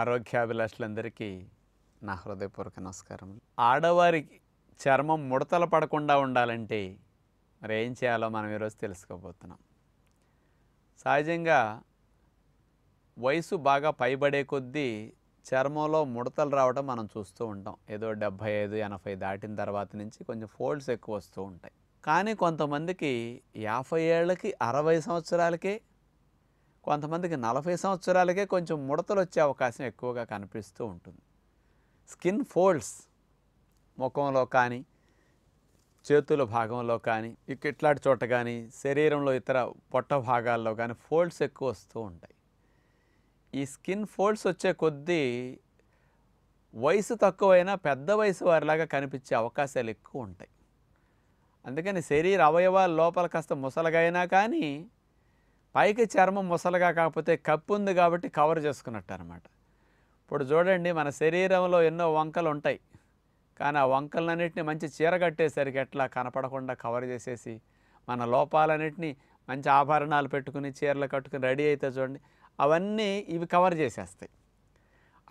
ఆరోగ్యాభిలాషులందరికీ నా హృదయపూర్వక నమస్కారం ఆడవారి చర్మం ముడతలు పడకుండా ఉండాలంటే మరి ఏం చేయాలో మనం ఈరోజు తెలుసుకోబోతున్నాం సహజంగా వయసు బాగా పైబడే కొద్దీ చర్మంలో ముడతలు రావడం మనం చూస్తూ ఉంటాం ఏదో డెబ్భై ఐదు ఎనభై దాటిన తర్వాత నుంచి కొంచెం ఫోల్డ్స్ ఎక్కువ వస్తూ ఉంటాయి కానీ కొంతమందికి యాభై ఏళ్ళకి అరవై సంవత్సరాలకే కొంతమందికి నలభై సంవత్సరాలకే కొంచెం ముడతలు వచ్చే అవకాశం ఎక్కువగా కనిపిస్తూ ఉంటుంది స్కిన్ ఫోల్డ్స్ ముఖంలో కానీ చేతుల భాగంలో కానీ ఇక ఇట్లాంటి చోట కానీ శరీరంలో ఇతర పొట్ట భాగాల్లో కానీ ఫోల్డ్స్ ఎక్కువ వస్తూ ఉంటాయి ఈ స్కిన్ ఫోల్డ్స్ వచ్చే కొద్దీ వయసు తక్కువైనా పెద్ద వయసు వారిలాగా కనిపించే అవకాశాలు ఎక్కువ ఉంటాయి అందుకని శరీర అవయవాల లోపల కాస్త ముసలగైనా కానీ పైకి చర్మం ముసలుగా కాకపోతే కప్పు ఉంది కాబట్టి కవర్ చేసుకున్నట్టు అనమాట ఇప్పుడు చూడండి మన శరీరంలో ఎన్నో వంకలు ఉంటాయి కానీ ఆ వంకలన్నింటినీ మంచి చీర కట్టేసరికి ఎట్లా కనపడకుండా కవర్ చేసేసి మన లోపాలన్నింటినీ మంచి ఆభరణాలు పెట్టుకుని చీరలు కట్టుకుని రెడీ అయితే చూడండి అవన్నీ ఇవి కవర్ చేసేస్తాయి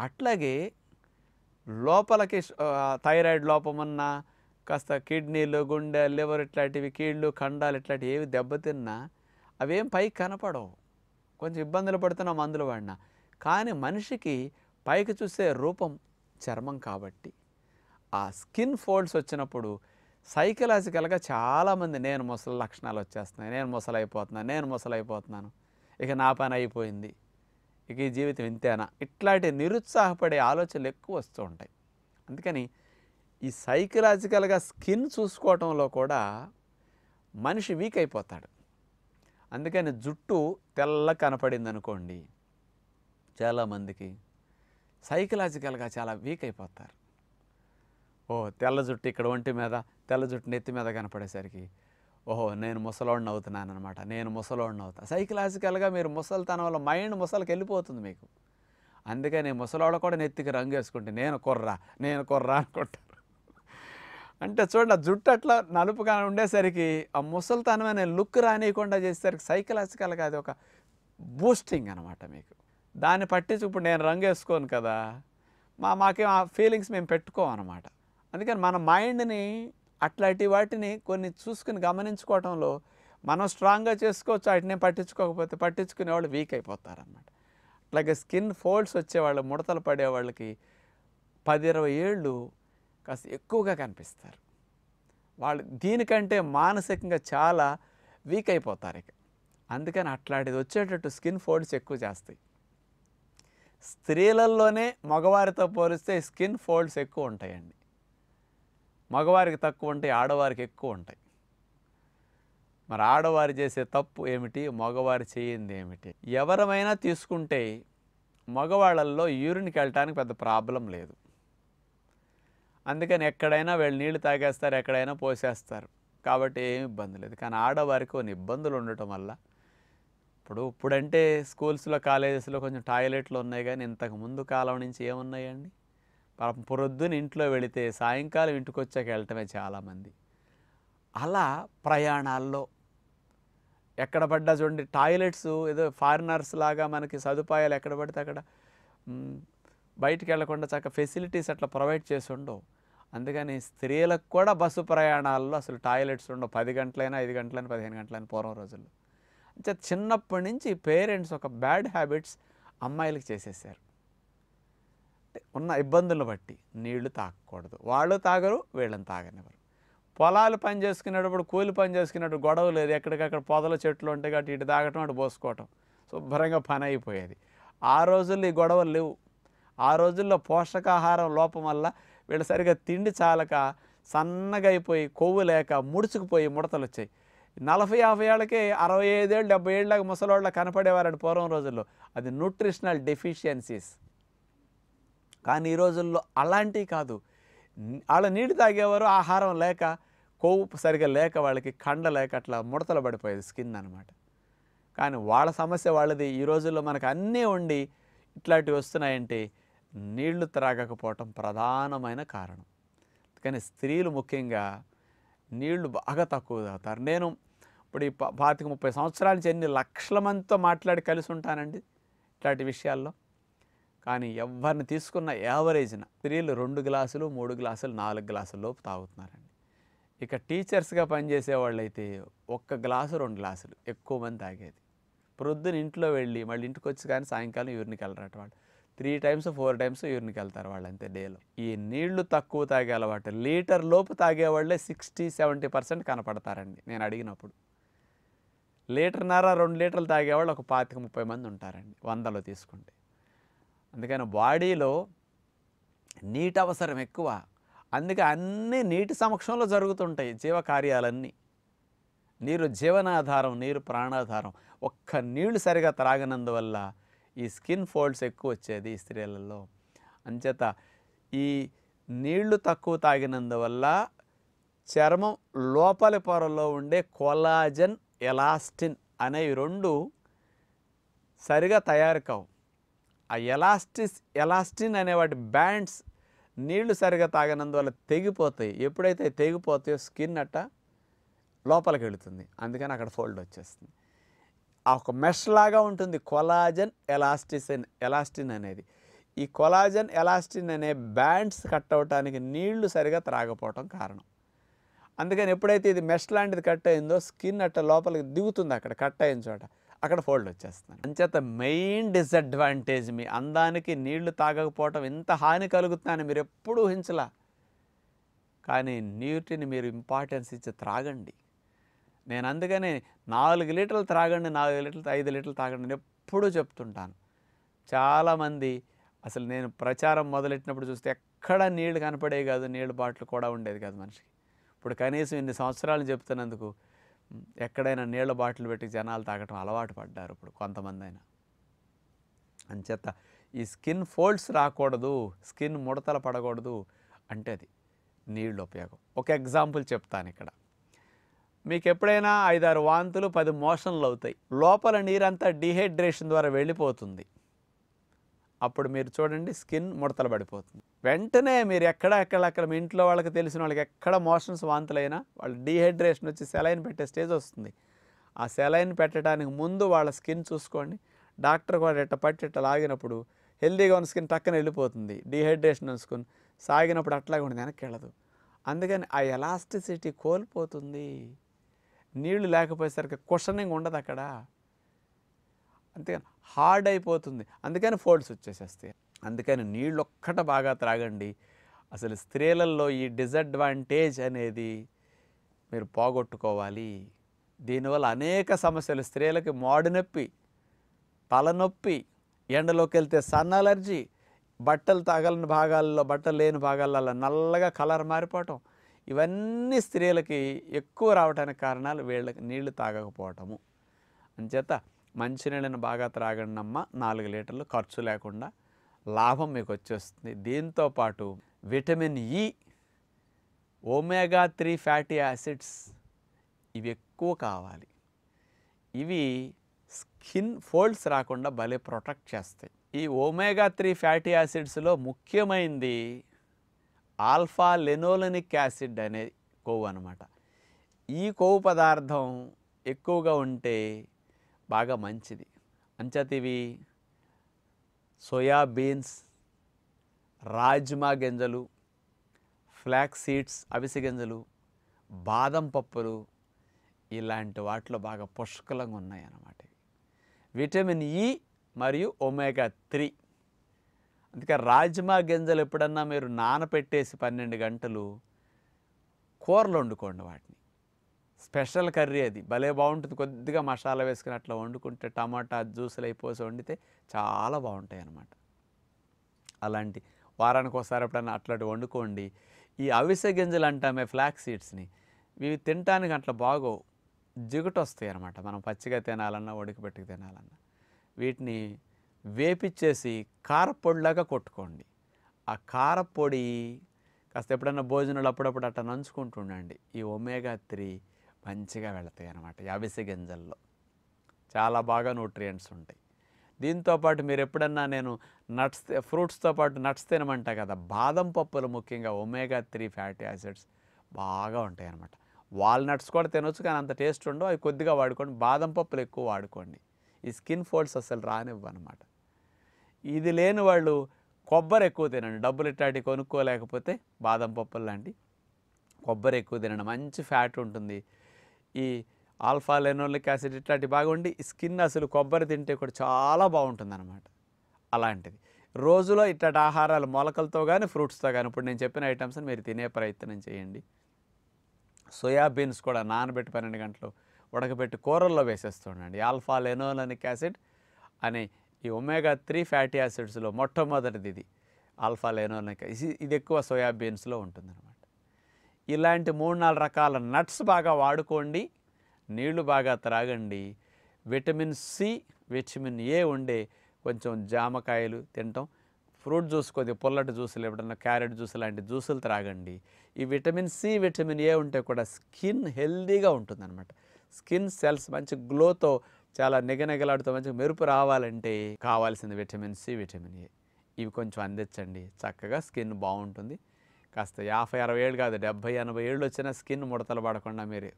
అట్లాగే లోపలకి థైరాయిడ్ లోపం ఉన్నా కాస్త కిడ్నీలు గుండె లివర్ ఇట్లాంటివి కీళ్ళు కండాలు ఇట్లాంటివి ఏవి దెబ్బతిన్నా అవేం పైకి కనపడవు కొంచెం ఇబ్బందులు పడుతున్నాం మందులు వాడిన కానీ మనిషికి పైకి చూసే రూపం చర్మం కాబట్టి ఆ స్కిన్ ఫోల్డ్స్ వచ్చినప్పుడు సైకలాజికల్గా చాలామంది నేను ముసలి లక్షణాలు వచ్చేస్తున్నాయి నేను ముసలైపోతున్నాను నేను ముసలైపోతున్నాను ఇక నా పని అయిపోయింది ఇక ఈ జీవితం ఇంతేనా ఇట్లాంటి నిరుత్సాహపడే ఆలోచనలు ఎక్కువ వస్తూ ఉంటాయి అందుకని ఈ సైకలాజికల్గా స్కిన్ చూసుకోవటంలో కూడా మనిషి వీక్ అయిపోతాడు అందుకని జుట్టు తెల్ల కనపడింది అనుకోండి చాలామందికి సైకలాజికల్గా చాలా వీక్ అయిపోతారు ఓ తెల్ల జుట్టు ఇక్కడ ఒంటి మీద తెల్ల జుట్టు నెత్తి మీద కనపడేసరికి ఓహో నేను ముసలోడిని అవుతున్నాను అనమాట నేను ముసలోడిని అవుతాను సైకలాజికల్గా మీరు ముసలితనం వల్ల మైండ్ ముసలికి వెళ్ళిపోతుంది మీకు అందుకని ముసలోడ కూడా నెత్తికి రంగు వేసుకుంటే నేను కుర్రా నేను కుర్రా అనుకుంటాను అంటే చూడండి ఆ జుట్టు అట్లా నలుపుగా ఉండేసరికి ఆ ముసలితనమైన లుక్ రానియకుండా చేసేసరికి సైకలాజికల్గా అది ఒక బూస్టింగ్ అనమాట మీకు దాన్ని పట్టించి ఇప్పుడు నేను రంగు వేసుకోను కదా మా మాకేం ఆ ఫీలింగ్స్ మేము పెట్టుకోం అనమాట అందుకని మన మైండ్ని అట్లాంటి వాటిని కొన్ని చూసుకుని గమనించుకోవటంలో మనం స్ట్రాంగ్గా చేసుకోవచ్చు వాటిని పట్టించుకోకపోతే వాళ్ళు వీక్ అయిపోతారనమాట అట్లాగే స్కిన్ ఫోల్డ్స్ వచ్చేవాళ్ళు ముడతలు పడేవాళ్ళకి పది ఇరవై ఏళ్ళు కాస్త ఎక్కువగా కనిపిస్తారు వాళ్ళు దీనికంటే మానసికంగా చాలా వీక్ అయిపోతారు ఇక అందుకని అట్లాంటిది వచ్చేటట్టు స్కిన్ ఫోల్డ్స్ ఎక్కువ చేస్తాయి స్త్రీలల్లోనే మగవారితో పోలిస్తే స్కిన్ ఫోల్డ్స్ ఎక్కువ ఉంటాయండి మగవారికి తక్కువ ఉంటాయి ఆడవారికి ఎక్కువ ఉంటాయి మరి ఆడవారు చేసే తప్పు ఏమిటి మగవారు చేయింది ఏమిటి ఎవరమైనా తీసుకుంటే మగవాళ్ళల్లో యూరిన్కి వెళ్ళటానికి పెద్ద ప్రాబ్లం లేదు అందుకని ఎక్కడైనా వీళ్ళు నీళ్లు తాగేస్తారు ఎక్కడైనా పోసేస్తారు కాబట్టి ఏమి ఇబ్బంది లేదు కానీ ఆడవారికి కొన్ని ఇబ్బందులు ఉండటం వల్ల ఇప్పుడు ఇప్పుడంటే స్కూల్స్లో కాలేజెస్లో కొంచెం టాయిలెట్లు ఉన్నాయి కానీ ఇంతకు ముందు కాలం నుంచి ఏమున్నాయండి పాపం పొరొద్దున ఇంట్లో వెళితే సాయంకాలం ఇంటికి వచ్చాక వెళ్ళటమే చాలామంది అలా ప్రయాణాల్లో ఎక్కడ పడ్డా చూడండి టాయిలెట్స్ ఏదో ఫారినర్స్ లాగా మనకి సదుపాయాలు ఎక్కడ పడితే అక్కడ బయటికి వెళ్లకుండా చక్క ఫెసిలిటీస్ అట్లా ప్రొవైడ్ చేసి ఉండవు అందుకని స్త్రీలకు కూడా బస్సు ప్రయాణాల్లో అసలు టాయిలెట్స్ ఉండవు పది గంటలైనా ఐదు గంటలైనా పదిహేను గంటలైనా పూర్వం రోజుల్లో అంటే చిన్నప్పటి నుంచి పేరెంట్స్ ఒక బ్యాడ్ హ్యాబిట్స్ అమ్మాయిలకు చేసేసారు ఉన్న ఇబ్బందులను బట్టి నీళ్లు తాగకూడదు వాళ్ళు తాగరు వీళ్ళని తాగనివ్వరు పొలాలు పని చేసుకునేటప్పుడు కూలి పని చేసుకునేటప్పుడు గొడవ లేదు ఎక్కడికక్కడ పొదల చెట్లు ఉంటాయి కాబట్టి ఇటు తాగటం అటు పోసుకోవటం శుభ్రంగా పని అయిపోయేది ఆ రోజుల్లో ఈ గొడవలు లేవు ఆ రోజుల్లో పోషకాహారం లోపం వల్ల వీళ్ళు సరిగా తిండి చాలక సన్నగైపోయి కొవ్వు లేక ముడుచుకుపోయి ముడతలు వచ్చాయి నలభై యాభై ఏళ్ళకి అరవై ఐదేళ్ళు డెబ్బై ఏళ్ళకి ముసలోళ్ళ కనపడేవారండి పూర్వం రోజుల్లో అది న్యూట్రిషనల్ డెఫిషియన్సీస్ కానీ ఈ రోజుల్లో అలాంటివి కాదు వాళ్ళ నీళ్ళు తాగేవారు ఆహారం లేక కొవ్వు సరిగా లేక వాళ్ళకి కండ లేక అట్లా ముడతలు పడిపోయేది స్కిన్ అనమాట కానీ వాళ్ళ సమస్య వాళ్ళది ఈ రోజుల్లో మనకు అన్నీ ఉండి ఇట్లాంటివి వస్తున్నాయంటే నీళ్లు త్రాగకపోవటం ప్రధానమైన కారణం కానీ స్త్రీలు ముఖ్యంగా నీళ్లు బాగా తక్కువ తాగుతారు నేను ఇప్పుడు ఈ పాతిక ముప్పై సంవత్సరాల నుంచి ఎన్ని లక్షల మందితో మాట్లాడి కలిసి ఉంటానండి ఇట్లాంటి విషయాల్లో కానీ ఎవరిని తీసుకున్న యావరేజ్న స్త్రీలు రెండు గ్లాసులు మూడు గ్లాసులు నాలుగు గ్లాసుల లోపు తాగుతున్నారండి ఇక టీచర్స్గా పనిచేసే వాళ్ళైతే ఒక్క గ్లాసు రెండు గ్లాసులు ఎక్కువ మంది తాగేది ప్రొద్దున ఇంట్లో వెళ్ళి మళ్ళీ ఇంటికి వచ్చి కానీ సాయంకాలం ఎవరిని కలరట వాళ్ళు త్రీ టైమ్స్ ఫోర్ టైమ్స్ యూరిన్కి వెళ్తారు వాళ్ళు అంతే డేలో ఈ నీళ్లు తక్కువ తాగే అలవాటు లీటర్ లోపు తాగేవాళ్ళే సిక్స్టీ సెవెంటీ పర్సెంట్ కనపడతారండి నేను అడిగినప్పుడు లీటర్న్నర రెండు లీటర్లు తాగేవాళ్ళు ఒక పాతిక ముప్పై మంది ఉంటారండి వందలో తీసుకుంటే అందుకని బాడీలో నీటి అవసరం ఎక్కువ అందుకే అన్నీ నీటి సమక్షంలో జరుగుతుంటాయి జీవకార్యాలన్నీ నీరు జీవనాధారం నీరు ప్రాణాధారం ఒక్క నీళ్లు సరిగా త్రాగినందువల్ల ఈ స్కిన్ ఫోల్డ్స్ ఎక్కువ వచ్చేది ఈ స్త్రీలలో అంచేత ఈ నీళ్లు తక్కువ తాగినందువల్ల చర్మం లోపలి పొరలో ఉండే కొలాజన్ ఎలాస్టిన్ అనేవి రెండు సరిగా తయారు కావు ఆ ఎలాస్టిస్ ఎలాస్టిన్ అనే వాటి బ్యాండ్స్ నీళ్లు సరిగా తాగినందువల్ల తెగిపోతాయి ఎప్పుడైతే తెగిపోతాయో స్కిన్ అట్ట లోపలికి వెళుతుంది అందుకని అక్కడ ఫోల్డ్ వచ్చేస్తుంది ఒక మెష్ లాగా ఉంటుంది కొలాజన్ ఎలాస్టిసిన్ ఎలాస్టిన్ అనేది ఈ కొలాజన్ ఎలాస్టిన్ అనే బ్యాండ్స్ కట్ అవటానికి నీళ్లు సరిగా త్రాగపోవటం కారణం అందుకని ఎప్పుడైతే ఇది మెష్ లాంటిది కట్ అయిందో స్కిన్ అట్ట లోపలికి దిగుతుంది అక్కడ కట్ అయిన చోట అక్కడ ఫోల్డ్ వచ్చేస్తుంది అంచేత మెయిన్ డిసడ్వాంటేజ్ మీ అందానికి నీళ్లు తాగకపోవటం ఇంత హాని కలుగుతుందని మీరు ఎప్పుడూ ఊహించలా కానీ నీటిని మీరు ఇంపార్టెన్స్ ఇచ్చి త్రాగండి నేను అందుకని నాలుగు లీటర్లు త్రాగండి నాలుగు లీటర్లు ఐదు లీటర్లు తాగండి నేను ఎప్పుడూ చెప్తుంటాను చాలామంది అసలు నేను ప్రచారం మొదలెట్టినప్పుడు చూస్తే ఎక్కడ నీళ్లు కనపడేవి కాదు నీళ్ళ బాటిల్ కూడా ఉండేది కాదు మనిషికి ఇప్పుడు కనీసం ఇన్ని సంవత్సరాలు చెప్తున్నందుకు ఎక్కడైనా నీళ్ల బాటిల్ పెట్టి జనాలు తాగటం అలవాటు పడ్డారు ఇప్పుడు కొంతమంది అయినా అంచేత ఈ స్కిన్ ఫోల్డ్స్ రాకూడదు స్కిన్ ముడతలు పడకూడదు అంటే అది నీళ్ళు ఉపయోగం ఒక ఎగ్జాంపుల్ చెప్తాను ఇక్కడ మీకు ఎప్పుడైనా ఐదారు వాంతులు పది మోషన్లు అవుతాయి లోపల నీరంతా డిహైడ్రేషన్ ద్వారా వెళ్ళిపోతుంది అప్పుడు మీరు చూడండి స్కిన్ ముడతలు పడిపోతుంది వెంటనే మీరు ఎక్కడ ఎక్కడ అక్కడ మీ ఇంట్లో వాళ్ళకి తెలిసిన వాళ్ళకి ఎక్కడ మోషన్స్ వాంతులైనా వాళ్ళు డిహైడ్రేషన్ వచ్చి సెలైన్ పెట్టే స్టేజ్ వస్తుంది ఆ సెలైన్ పెట్టడానికి ముందు వాళ్ళ స్కిన్ చూసుకోండి డాక్టర్ కూడా ఇట్ట పట్టి ఇట్ట లాగినప్పుడు హెల్దీగా ఉన్న స్కిన్ టక్కన వెళ్ళిపోతుంది డిహైడ్రేషన్ అనుకుని సాగినప్పుడు అట్లాగే ఉండి వెనక్కి వెళ్ళదు అందుకని ఆ ఎలాస్టిసిటీ కోల్పోతుంది నీళ్లు లేకపోయేసరికి క్వశ్చనింగ్ ఉండదు అక్కడ అంతే హార్డ్ అయిపోతుంది అందుకని ఫోల్డ్స్ వచ్చేసేస్తాయి అందుకని నీళ్ళు ఒక్కట బాగా త్రాగండి అసలు స్త్రీలలో ఈ డిసడ్వాంటేజ్ అనేది మీరు పోగొట్టుకోవాలి దీనివల్ల అనేక సమస్యలు స్త్రీలకి మోడనొప్పి తలనొప్పి ఎండలోకి వెళ్తే సన్ అలర్జీ బట్టలు తగలని భాగాల్లో బట్టలు లేని భాగాలలో నల్లగా కలర్ మారిపోవటం ఇవన్నీ స్త్రీలకి ఎక్కువ రావడానికి కారణాలు వీళ్ళకి నీళ్లు తాగకపోవటము అంచేత మంచినీళ్ళని బాగా త్రాగండి అమ్మ నాలుగు లీటర్లు ఖర్చు లేకుండా లాభం మీకు వచ్చేస్తుంది దీంతోపాటు vitamin E e, omega three fatty acids ఇవి ఎక్కువ కావాలి ఇవి స్కిన్ ఫోల్డ్స్ రాకుండా భలే ప్రొటెక్ట్ చేస్తాయి ఈ ఒమేగా త్రీ ఫ్యాటీ యాసిడ్స్లో ముఖ్యమైనది ఆల్ఫా లెనోలనిక్ యాసిడ్ అనే కొవ్వు అనమాట ఈ కొవ్వు పదార్థం ఎక్కువగా ఉంటే బాగా మంచిది అంచేత ఇవి రాజ్మా గింజలు ఫ్లాక్స్ సీడ్స్ అవిసి గింజలు బాదం పప్పులు ఇలాంటి వాటిలో బాగా పుష్కలంగా ఉన్నాయి అన్నమాట విటమిన్ ఈ మరియు ఒమేగా త్రీ అందుకే రాజ్మా గింజలు ఎప్పుడన్నా మీరు నానపెట్టేసి పన్నెండు గంటలు కూరలు వండుకోండి వాటిని స్పెషల్ కర్రీ అది భలే బాగుంటుంది కొద్దిగా మసాలా వేసుకుని అట్లా వండుకుంటే టమాటా జ్యూసులు అయిపోసి వండితే చాలా బాగుంటాయి అన్నమాట అలాంటి వారానికి ఒకసారి ఎప్పుడన్నా అట్లాంటి వండుకోండి ఈ అవిసె గింజలు అంటామే ఫ్లాక్ సీడ్స్ని ఇవి తినటానికి అట్లా బాగో జిగుటొస్తాయి అనమాట మనం పచ్చిగా తినాలన్నా ఉడికిపెట్టుకు తినాలన్నా వీటిని వేపిచ్చేసి కారపొడిలాగా కొట్టుకోండి ఆ కారపొడి కాస్త ఎప్పుడైనా భోజనాలు అప్పుడప్పుడు అట్లా నంచుకుంటుండండి ఈ ఒమేగా త్రీ మంచిగా వెళతాయి అనమాట యాబిసి గింజల్లో చాలా బాగా న్యూట్రియంట్స్ ఉంటాయి దీంతోపాటు మీరు ఎప్పుడన్నా నేను నట్స్ ఫ్రూట్స్తో పాటు నట్స్ తినమంటా కదా బాదం పప్పులు ముఖ్యంగా ఒమేగా త్రీ ఫ్యాటీ యాసిడ్స్ బాగా ఉంటాయి అనమాట వాల్నట్స్ కూడా తినొచ్చు కానీ అంత టేస్ట్ ఉండవు అవి కొద్దిగా వాడుకోండి బాదం పప్పులు ఎక్కువ వాడుకోండి ఈ స్కిన్ ఫోల్డ్స్ అసలు రానివ్వనమాట ఇది లేని వాళ్ళు కొబ్బరి ఎక్కువ తినండి డబ్బులు ఇట్లాంటి కొనుక్కోలేకపోతే బాదం పప్పులు లాంటి కొబ్బరి ఎక్కువ తినండి మంచి ఫ్యాట్ ఉంటుంది ఈ ఆల్ఫా లెనోలిక్ యాసిడ్ ఇట్లాంటి బాగుండి స్కిన్ అసలు కొబ్బరి తింటే కూడా చాలా బాగుంటుంది అనమాట అలాంటిది రోజులో ఇట్లాంటి ఆహారాలు మొలకలతో కానీ ఫ్రూట్స్తో కానీ ఇప్పుడు నేను చెప్పిన ఐటమ్స్ని మీరు తినే ప్రయత్నం చేయండి సోయాబీన్స్ కూడా నానబెట్టి పన్నెండు గంటలు ఉడకబెట్టి కూరల్లో వేసేస్తుండండి ఆల్ఫా లెనోలనిక్ యాసిడ్ అనే ఈ ఒమేగా త్రీ ఫ్యాటీ యాసిడ్స్లో మొట్టమొదటిది ఇది ఆల్ఫా లెనోనిక్ ఇది ఎక్కువ సోయాబీన్స్లో ఉంటుందన్నమాట ఇలాంటి మూడు నాలుగు రకాల నట్స్ బాగా వాడుకోండి నీళ్లు బాగా త్రాగండి విటమిన్ సి విటమిన్ ఏ ఉండే కొంచెం జామకాయలు తినటం ఫ్రూట్ జ్యూస్ కొద్దిగా పుల్లటి జ్యూసులు ఎప్పుడన్నా క్యారెట్ జ్యూస్ లాంటి జ్యూసులు త్రాగండి ఈ విటమిన్ సి విటమిన్ ఏ ఉంటే కూడా స్కిన్ హెల్దీగా ఉంటుందన్నమాట స్కిన్ సెల్స్ మంచి గ్లోతో చాలా నిగనగలాడుతూ మంచిగా మెరుపు రావాలంటే కావాల్సింది విటమిన్ సి విటమిన్ ఏ ఇవి కొంచెం అందించండి చక్కగా స్కిన్ బాగుంటుంది కాస్త యాభై అరవై ఏళ్ళు కాదు డెబ్భై ఎనభై ఏళ్ళు వచ్చిన స్కిన్ ముడతలు పడకుండా మీరు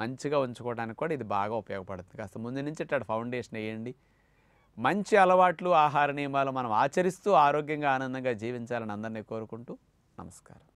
మంచిగా ఉంచుకోవడానికి కూడా ఇది బాగా ఉపయోగపడుతుంది కాస్త ముందు నుంచి ఇట్లా ఫౌండేషన్ వేయండి మంచి అలవాట్లు ఆహార నియమాలు మనం ఆచరిస్తూ ఆరోగ్యంగా ఆనందంగా జీవించాలని అందరినీ కోరుకుంటూ నమస్కారం